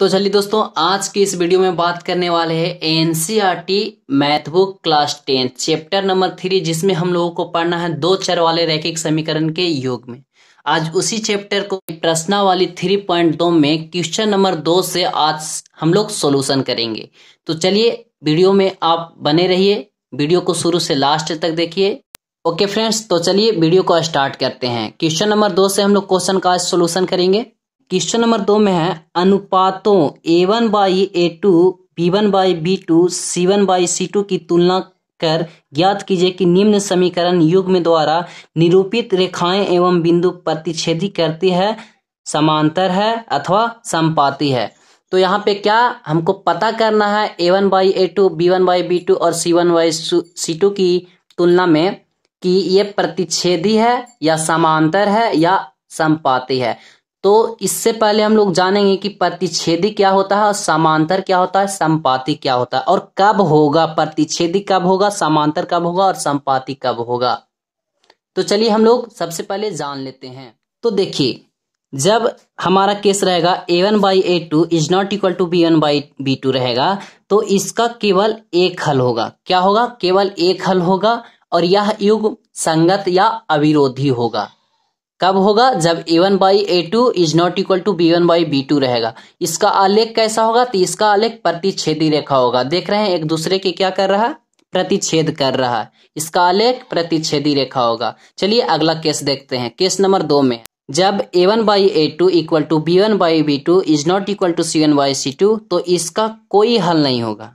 तो चलिए दोस्तों आज के इस वीडियो में बात करने वाले हैं NCERT e math book class ten chapter number three जिसमें हम लोगों को पढ़ना है दो चर वाले रैखिक समीकरण के योग में आज उसी चैप्टर को प्रश्नावली थ्री पॉइंट दो में क्वेश्चन नंबर दो से आज हम लोग सोल्यूशन करेंगे तो चलिए वीडियो में आप बने रहिए वीडियो को शुरू से लास्ट तक देखिए ओके फ्रेंड्स तो चलिए वीडियो को स्टार्ट करते हैं क्वेश्चन नंबर दो से हम लोग क्वेश्चन का सोल्यूशन करेंगे क्वेश्चन नंबर दो में है अनुपातों A one by A two B one by B two C one by C two की तुलना कर ज्ञात कीजिए कि निम्न समीकरण युग में द्वारा निरूपित रेखाएं एवं बिंदु प्रतिच्छेदी करती है समांतर है अथवा संपाती है तो यहाँ पे क्या हमको पता करना है A one by A two B one by B two और C one by C two की तुलना में कि ये प्रतिच्छेदी है या समांतर है या संपाती है तो इससे पहले हम लोग जानेंगे कि प्रतिच्छेदी क्या होता है और समांतर क्या होता है संपाति क्या होता है और कब होगा प्रतिच्छेदी कब होगा समांतर कब होगा और संपाति कब होगा तो चलिए हम लोग सबसे पहले जान लेते हैं तो देखिए जब हमारा केस रहेगा A one by A two is not equal to B one by B two रहेगा तो इसका केवल एक हल होगा क्या होगा केवल एक हल होगा और यह युग संगत या अविरोधी होगा कब होगा जब A one by A two is not equal to B one by B two रहेगा इसका आलेख कैसा होगा तो इसका आलेख प्रतिच्छेदी रेखा होगा देख रहे हैं एक दूसरे के क्या कर रहा प्रतिच्छेद कर रहा है इसका आलेख प्रतिच्छेदी रेखा होगा चलिए अगला केस देखते हैं केस नंबर दो में जब A one by A two equal to B one by B two is not equal to C one by C two तो इसका कोई हल नहीं होगा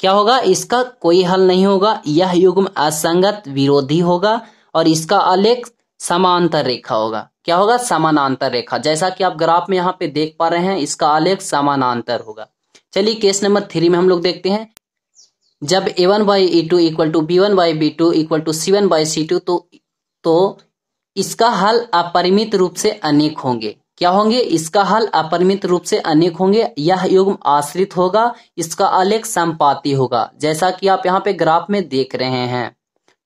क्या होगा इसका कोई हल नहीं होगा यह युग्म असंगत विरोधी होगा और इसका आलेख समांतर रेखा होगा क्या होगा समानांतर रेखा जैसा कि आप ग्राफ में यहाँ पे देख पा रहे हैं इसका आलेख समानांतर होगा चलिए केस नंबर थ्री में हम लोग देखते हैं जब A one by A two equal to B one by B two equal to C one by C two तो तो इसका हल अपरिमित रूप से अनेक होंगे क्या होंगे इसका हल अपरिमित रूप से अनेक होंगे यह युग्म आश्रित होगा इसका आलेख संपाती होगा जैसा कि आप यहाँ पे ग्राफ में देख रहे हैं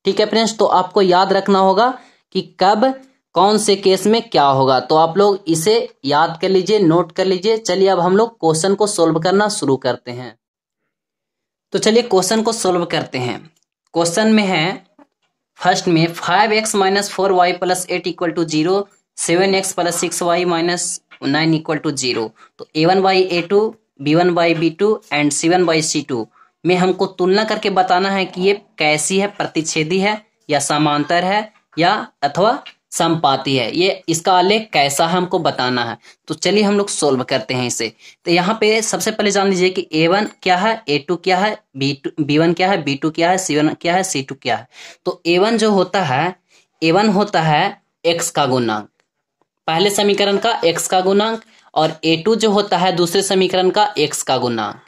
ठीक है फ्रेंड्स तो आपको याद रखना होगा कि कब कौन से केस में क्या होगा तो आप लोग इसे याद कर लीजिए नोट कर लीजिए चलिए अब हम लोग क्वेश्चन को सोल्व करना शुरू करते हैं तो चलिए क्वेश्चन को सोल्व करते हैं क्वेश्चन में है फर्स्ट में five X minus four Y plus eight equal to zero seven X plus six Y minus nine equal to zero तो A one by A two B one by B two and C one by C two में हमको तुलना करके बताना है कि ये कैसी है प्रतिच्छेदी है या समांतर है या अथवा संपाती है ये इसका आलेख कैसा है हमको बताना है तो चलिए हम लोग सोल्व करते हैं इसे तो यहाँ पे सबसे पहले जान लीजिए कि ए वन क्या है ए टू क्या है बी टू बी वन क्या है बी टू क्या है सी वन क्या है सी टू क्या है तो ए वन जो होता है ए वन होता है एक्स का गुणांक पहले समीकरण का एक्स का गुणांक और ए टू जो होता है दूसरे समीकरण का एक्स का गुणांक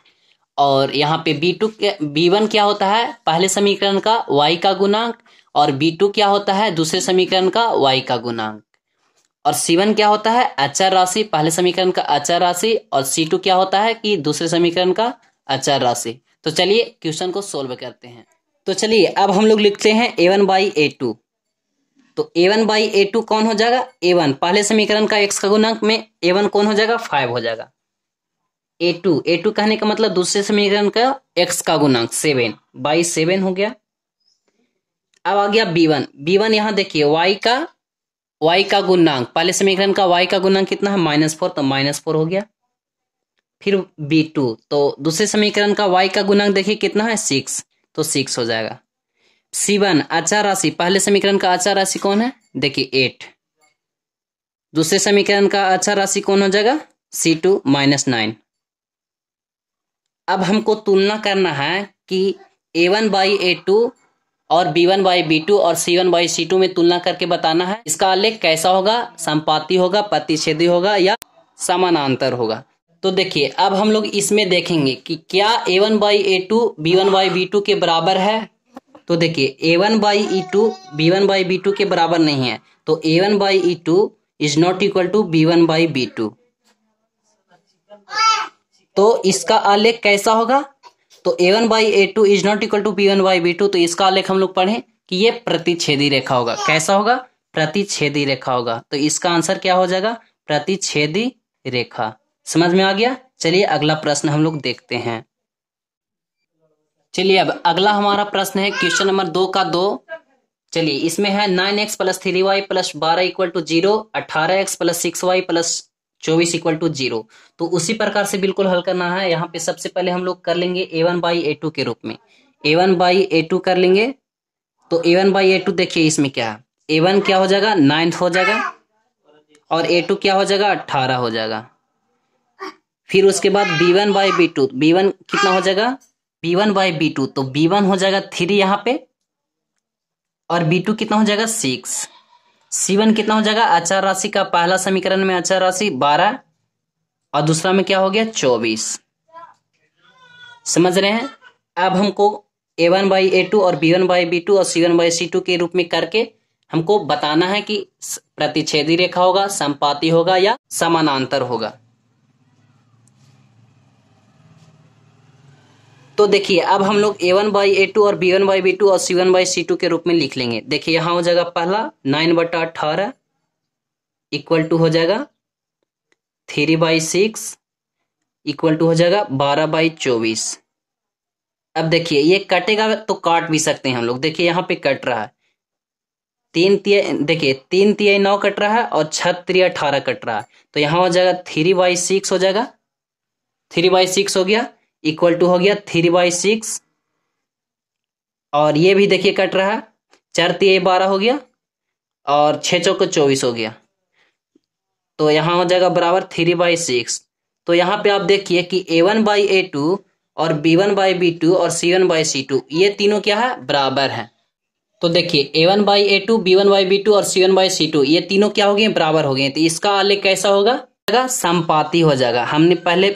और यहाँ पे बी टू बी वन क्या होता है पहले समीकरण का वाई का गुणांक और बी टू क्या होता है दूसरे समीकरण का वाई का गुणांक और C1 क्या होता है अचर राशि पहले समीकरण का अचर राशि और सी टू क्या होता है कि दूसरे समीकरण का अचर राशि तो चलिए क्वेश्चन को सोल्व करते हैं तो चलिए अब हम लोग लिखते हैं A one by A two तो A one by A two कौन हो जाएगा ए वन पहले समीकरण का एक्स का गुणांक में ए वन कौन हो जाएगा फाइव हो जाएगा ए टू ए टू कहने का मतलब दूसरे समीकरण का एक्स का गुणांक सेवन बाई सेवन हो गया अब आ गया बी वन बी वन यहाँ देखिए वाई का वाई का गुणांक पहले समीकरण का वाई का गुणांक कितना है माइनस फोर तो माइनस फोर हो गया फिर बी टू तो दूसरे समीकरण का वाई का गुणांक देखिए कितना है सिक्स तो सिक्स हो जाएगा सी वन अचार राशि पहले समीकरण का अचार राशि कौन है देखिए एट दूसरे समीकरण का अचार राशि कौन हो जाएगा सी टू माइनस नाइन अब हमको तुलना करना है कि A one by A two और B one by B two और C one by C two में तुलना करके बताना है इसका आलेख कैसा होगा संपाति होगा प्रतिषेधी होगा या समानांतर होगा तो देखिए अब हम लोग इसमें देखेंगे कि क्या A one by A two B one by B two के बराबर है तो देखिए A one by E two B one by B two के बराबर नहीं है तो A one by E two is not equal to B one by B two तो इसका आलेख कैसा होगा तो A one by A two is not equal to B one by B two तो इसका आलेख हम लोग पढ़े कि ये प्रतिच्छेदी रेखा होगा कैसा होगा प्रतिच्छेदी रेखा होगा तो इसका आंसर क्या हो जाएगा प्रतिच्छेदी रेखा समझ में आ गया चलिए अगला प्रश्न हम लोग देखते हैं चलिए अब अगला हमारा प्रश्न है क्वेश्चन नंबर दो का दो चलिए इसमें है nine X plus three Y plus बारह इक्वल टू जीरो अठारह X plus six Y plus चौबीस इक्वल टू जीरो तो उसी प्रकार से बिल्कुल हल करना है यहाँ पे सबसे पहले हम लोग कर लेंगे A one by A two के रूप में A one by A two कर लेंगे तो A one by A two देखिए इसमें क्या है ए वन क्या हो जाएगा नाइन्थ हो जाएगा और ए टू क्या हो जाएगा अट्ठारह हो जाएगा फिर उसके बाद B one by B two B one कितना हो जाएगा B one by B two तो बी वन हो जाएगा थ्री यहाँ पे और बी टू कितना हो जाएगा सिक्स सीवन कितना हो जाएगा अचार राशि का पहला समीकरण में अचार राशि बारह और दूसरा में क्या हो गया चौबीस समझ रहे हैं अब हमको A one by A two और B one by B two और C one by C two के रूप में करके हमको बताना है कि प्रतिच्छेदी रेखा होगा संपाति होगा या समानांतर होगा तो देखिए अब हम लोग A one by A two और B one by B two और C one by C two के रूप में लिख लेंगे देखिए यहां हो जाएगा पहला नाइन बटा अठारह इक्वल टू हो जाएगा three by six equal to हो जाएगा बारह बाई चौबीस अब देखिए ये कटेगा तो काट भी सकते हैं हम लोग देखिए यहाँ पे कट रहा है तीन तिया देखिए तीन तिया नौ कट रहा है और त्रिया अठारह कट रहा है तो यहाँ हो जाएगा थ्री बाई सिक्स हो जाएगा थ्री बाई सिक्स हो गया इक्वल टू हो गया थ्री बाई सिक्स और ये भी देखिए कट रहा है चार तीय बारह हो गया और छ चौक चौबीस हो गया तो यहां हो जाएगा बराबर थ्री बाई सिक्स तो यहां पे आप देखिए कि A one by A two और B one by B two और C one by C two ये तीनों क्या है बराबर है तो देखिए A one by A two B one by B two और C one by C two ये तीनों क्या हो गए बराबर हो गए तो इसका आलेख कैसा होगा समपाती हो जाएगा हमने पहले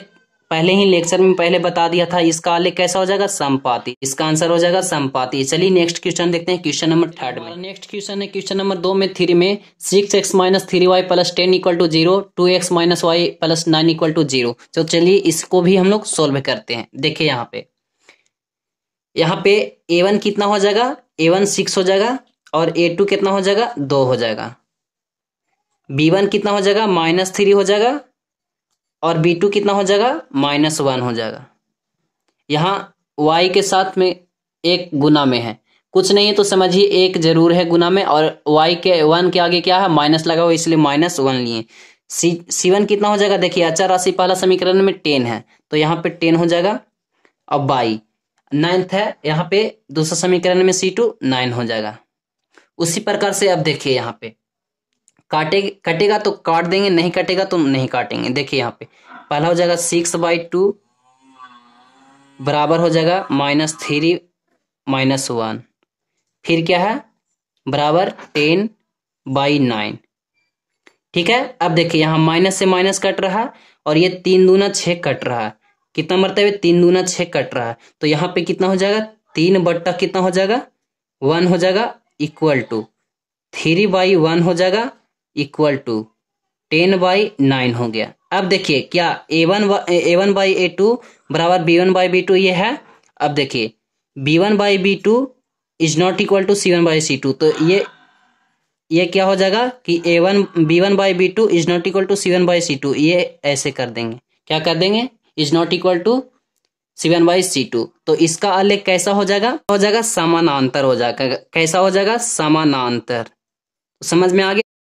पहले ही लेक्चर में पहले बता दिया था इसका आलेख कैसा हो जाएगा संपाति इसका आंसर हो जाएगा संपाति चलिए नेक्स्ट क्वेश्चन देखते हैं क्वेश्चन नंबर थर्ड में नेक्स्ट क्वेश्चन है क्वेश्चन नंबर दो में थ्री में six X minus three Y plus ten equal to zero two X minus Y plus nine equal to zero तो चलिए इसको भी हम लोग सोल्व करते हैं देखिए यहाँ पे यहाँ पे ए वन कितना हो जाएगा ए वन सिक्स हो जाएगा और ए टू कितना हो जाएगा दो हो जाएगा बी वन कितना हो जाएगा माइनस थ्री हो जाएगा और बी टू कितना हो जाएगा माइनस वन हो जाएगा यहाँ वाई के साथ में एक गुना में है कुछ नहीं है तो समझिए एक जरूर है गुना में और वाई के वन के आगे क्या है माइनस लगा हुआ इसलिए माइनस वन लिए सी सी वन कितना हो जाएगा देखिए अच्छा राशि पहला समीकरण में टेन है तो यहाँ पे टेन हो जाएगा और बाई नाइन्थ है यहाँ पे दूसरा समीकरण में सी टू नाइन हो जाएगा उसी प्रकार से अब देखिए यहाँ पे काटे कटेगा तो काट देंगे नहीं कटेगा तो नहीं काटेंगे देखिए यहाँ पे पहला हो जाएगा सिक्स बाई टू बराबर हो जाएगा माइनस थ्री माइनस वन फिर क्या है बराबर टेन बाई नाइन ठीक है अब देखिए यहाँ माइनस से माइनस कट रहा है और ये तीन दूना छः कट रहा है कितना हुए तीन दूना छः कट रहा है तो यहाँ पे कितना हो जाएगा तीन बट्टा कितना हो जाएगा वन हो जाएगा equal to three by one हो जाएगा equal to ten by nine हो गया अब देखिए क्या A one A one by A two बराबर B one by B two ये है अब देखिए B one by B two is not equal to C one by C two तो ये ये क्या हो जाएगा कि A one B one by B two is not equal to C one by C two ये ऐसे कर देंगे क्या कर देंगे is not equal to C one by C two तो इसका आलेख कैसा हो जाएगा हो जाएगा समानांतर हो जाएगा कैसा हो जाएगा समानांतर समझ में आ गया